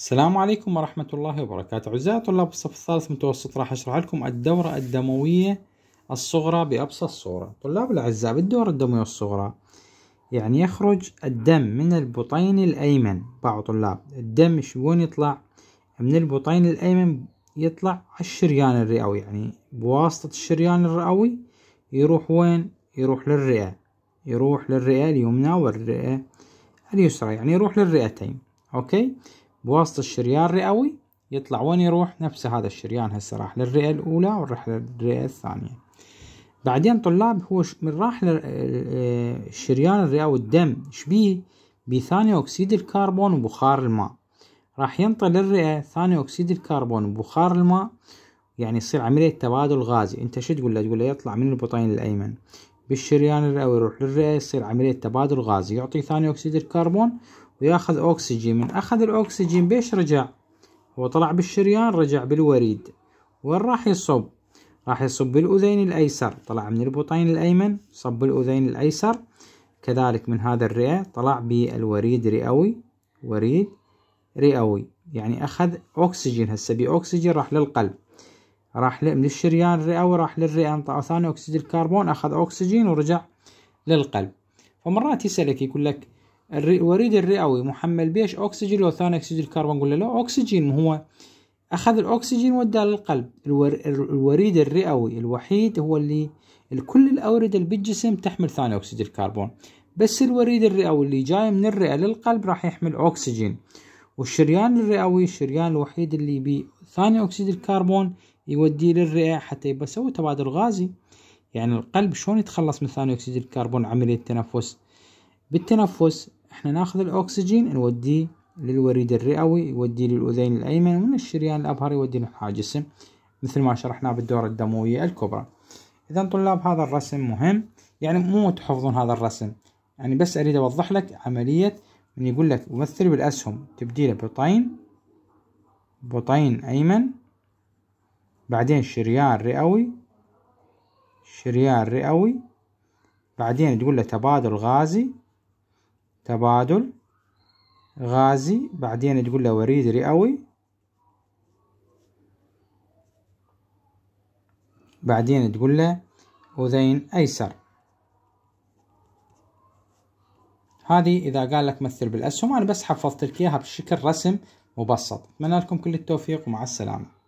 السلام عليكم ورحمة الله وبركاته أعزائي طلاب الصف الثالث متوسط راح أشرح لكم الدورة الدموية الصغرى بأبسط صورة طلاب الأعزاء بالدورة الدموية الصغرى يعني يخرج الدم من البطين الأيمن بعض طلاب الدم شلون يطلع من البطين الأيمن يطلع الشريان الرئوي يعني بواسطة الشريان الرئوي يروح وين يروح للرئة يروح للرئة اليمنى والرئة اليسرى يعني يروح للرئتين أوكي بواسطة الشريان الرئوي يطلع وين يروح نفس هذا الشريان هسه راح للرئة الأولى وراح للرئة الثانية بعدين طلاب هو من راح للشريان آه، الرئوي الدم شبيه بثاني أكسيد الكربون وبخار الماء راح ينطي للرئة ثاني أكسيد الكربون وبخار الماء يعني يصير عملية تبادل غازي انت شو تقول له تقول له يطلع من البطين الأيمن بالشريان الرئوي يروح للرئة يصير عملية تبادل غازي يعطي ثاني أكسيد الكربون وياخذ اوكسجين من أخذ الاوكسجين بيش رجع هو طلع بالشريان رجع بالوريد وين راح يصب راح يصب بالأذين الأيسر طلع من البطين الأيمن صب بالأذين الأيسر كذلك من هذا الرئة طلع بالوريد رئوي وريد رئوي يعني أخذ اوكسجين هسه اوكسجين راح للقلب راح من الشريان الرئوي راح للرئة انطى ثاني أكسيد الكربون أخذ اوكسجين ورجع للقلب فمرات يسألك يقول لك الوريد الرئوي محمل بيش أكسجين لو ثاني أكسجين الكربون قلنا له أكسجين هو أخذ الأكسجين وداه للقلب الوريد الرئوي الوحيد هو اللي كل الأوردة اللي بالجسم تحمل ثاني اكسيد الكربون بس الوريد الرئوي اللي جاي من الرئة للقلب راح يحمل أكسجين والشريان الرئوي الشريان الوحيد اللي بي ثاني أكسيد الكربون يوديه للرئة حتى يسوي تبادل غازي يعني القلب شلون يتخلص من ثاني أكسيد الكربون عملية التنفس بالتنفس احنا ناخذ الاكسجين نوديه للوريد الرئوي يوديه للاذين الايمن ومن الشريان الابهر يوديه نحو الجسم مثل ما شرحناه بالدورة الدموية الكبرى اذا طلاب هذا الرسم مهم يعني مو تحفظون هذا الرسم يعني بس اريد اوضح لك عملية من يقول لك مثل بالاسهم تبديله بطين بطين ايمن بعدين شريان رئوي شريان رئوي بعدين تقول له تبادل غازي تبادل غازي بعدين تقول له وريد رئوي بعدين تقول له أذين أيسر هذه إذا قال لك مثل بالأسهم أنا بس حفظت لك إياها بشكل رسم مبسط أتمنى لكم كل التوفيق ومع السلامة